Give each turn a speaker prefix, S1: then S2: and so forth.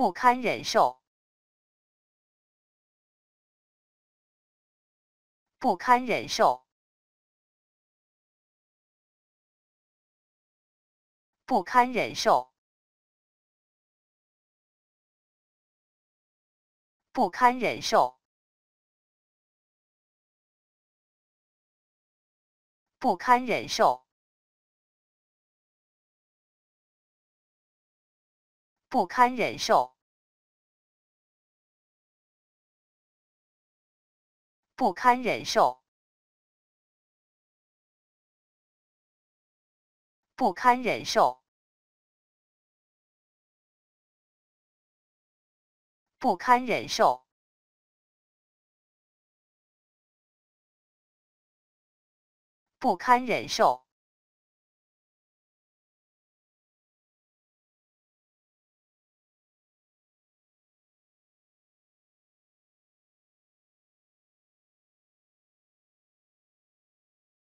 S1: 不堪忍受，不堪忍受，不堪忍受，不堪忍受，不堪忍受。不堪忍受，不堪忍受，不堪忍受，不堪忍受，不堪忍受。